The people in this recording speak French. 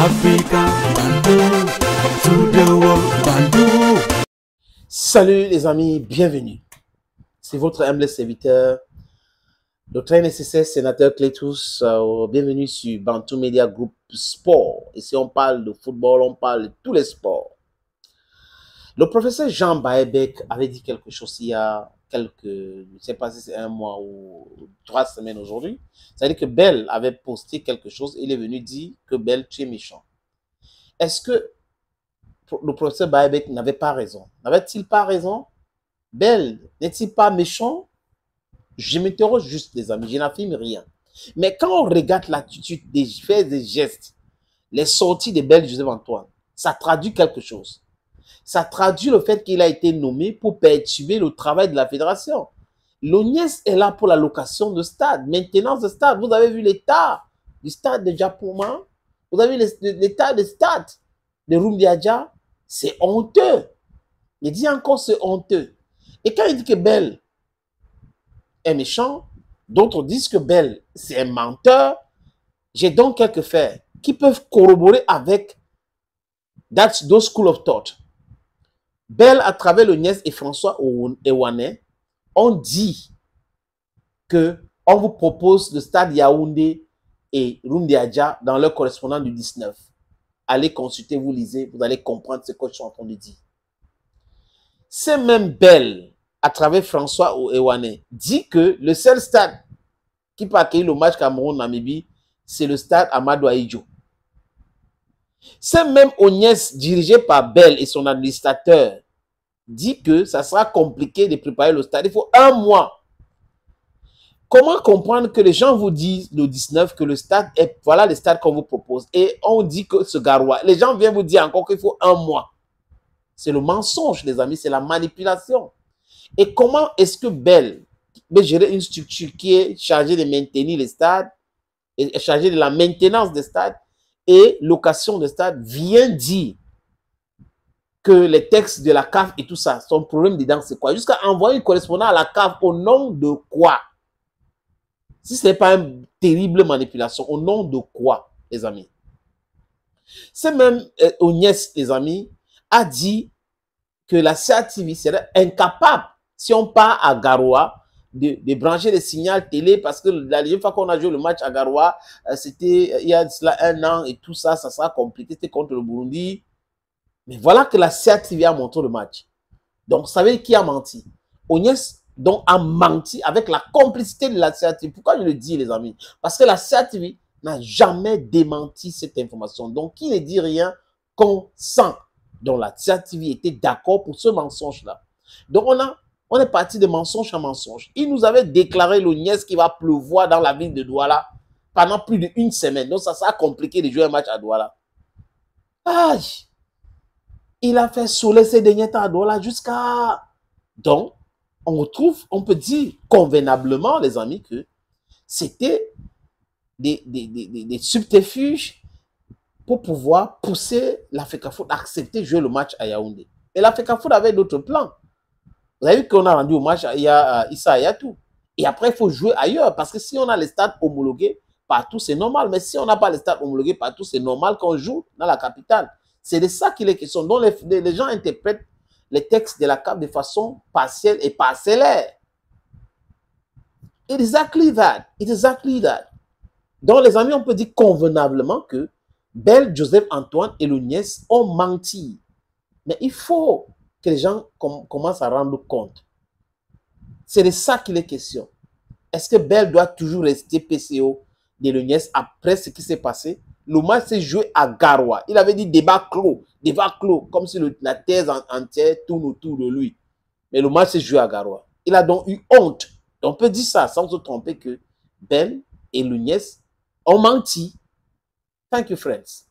Africa, Salut les amis, bienvenue. C'est votre humble serviteur, le très nécessaire sénateur Clétus, euh, bienvenue sur Bantu Media Group Sport. Et si on parle de football, on parle de tous les sports. Le professeur Jean Baebek avait dit quelque chose il y a quelques, je ne sais pas si c'est un mois ou trois semaines aujourd'hui. C'est-à-dire que Belle avait posté quelque chose, il est venu dire que Belle, tu es méchant. Est-ce que le professeur Baebek n'avait pas raison N'avait-il pas raison Belle, n'est-il pas méchant Je m'interroge juste, les amis, je n'affirme rien. Mais quand on regarde l'attitude des faits, des gestes, les sorties de Belle Joseph Antoine, ça traduit quelque chose. Ça traduit le fait qu'il a été nommé pour perturber le travail de la fédération. L'ONIES est là pour la location de stade, maintenance de stade. Vous avez vu l'état du stade de Japouma Vous avez vu l'état des stade de Rumbiadja. C'est honteux. Il dit encore c'est honteux. Et quand il dit que Belle est méchant, d'autres disent que Belle c'est un menteur. J'ai donc quelques faits qui peuvent corroborer avec That's those school of thought. Belle, à travers le nièce et François O'Ewanais, ont dit que on vous propose le stade Yaoundé et Rundiaja dans leur correspondant du 19. Allez consulter, vous lisez, vous allez comprendre ce que je suis en train de dire. C'est même Belle, à travers François qui dit que le seul stade qui peut accueillir le match Cameroun-Namibie, c'est le stade Amadou Aïdjo. C'est même Ognès, dirigée par Bell et son administrateur, dit que ça sera compliqué de préparer le stade. Il faut un mois. Comment comprendre que les gens vous disent le 19 que le stade est, voilà le stade qu'on vous propose. Et on dit que ce garoua, les gens viennent vous dire encore qu'il faut un mois. C'est le mensonge, les amis, c'est la manipulation. Et comment est-ce que Bell peut gérer une structure qui est chargée de maintenir les stades, et chargée de la maintenance des stades, et location de stade vient dire que les textes de la CAF et tout ça, son problème dedans, c'est quoi Jusqu'à envoyer un correspondant à la CAF au nom de quoi Si ce n'est pas une terrible manipulation, au nom de quoi, les amis C'est même euh, Ognès, les amis, a dit que la CATV serait incapable, si on part à Garoua, de, de, brancher signal télé parce que la dernière fois qu'on a joué le match à Garoua, euh, c'était euh, il y a cela un an et tout ça, ça sera compliqué. C'était contre le Burundi. Mais voilà que la CRTV a montré le match. Donc, savez qui a menti Ognès, donc, a menti avec la complicité de la CRTV. Pourquoi je le dis, les amis Parce que la CRTV n'a jamais démenti cette information. Donc, qui ne dit rien qu'on sent Donc, la CRTV était d'accord pour ce mensonge-là. Donc, on a on est parti de mensonge en mensonge. Il nous avait déclaré le nièce qui va pleuvoir dans la ville de Douala pendant plus d'une semaine. Donc, ça, ça a compliqué de jouer un match à Douala. Il a fait soleil ces derniers temps à Douala jusqu'à... Donc, on retrouve, on peut dire convenablement, les amis, que c'était des, subterfuges pour pouvoir pousser la Food à accepter de jouer le match à Yaoundé. Et la Food avait d'autres plans. Vous avez vu qu'on a rendu hommage à, et à tout. Et après, il faut jouer ailleurs. Parce que si on a les stades homologués partout, c'est normal. Mais si on n'a pas les stades homologués partout, c'est normal qu'on joue dans la capitale. C'est de ça qu'il est question. Donc, les, les, gens interprètent les textes de la CAP de façon partielle et parcellaire. Exactly that. Exactly that. Donc, les amis, on peut dire convenablement que Belle, Joseph, Antoine et nièce ont menti. Mais il faut que les gens commencent à rendre compte. C'est de ça qu'il est question. Est-ce que Belle doit toujours rester PCO de l'Uniès après ce qui s'est passé Le s'est joué à Garoua. Il avait dit débat clos, débat clos, comme si la thèse entière tourne autour de lui. Mais le s'est joué à Garoua. Il a donc eu honte. On peut dire ça sans se tromper que Belle et l'Uniès ont menti. Thank you, friends.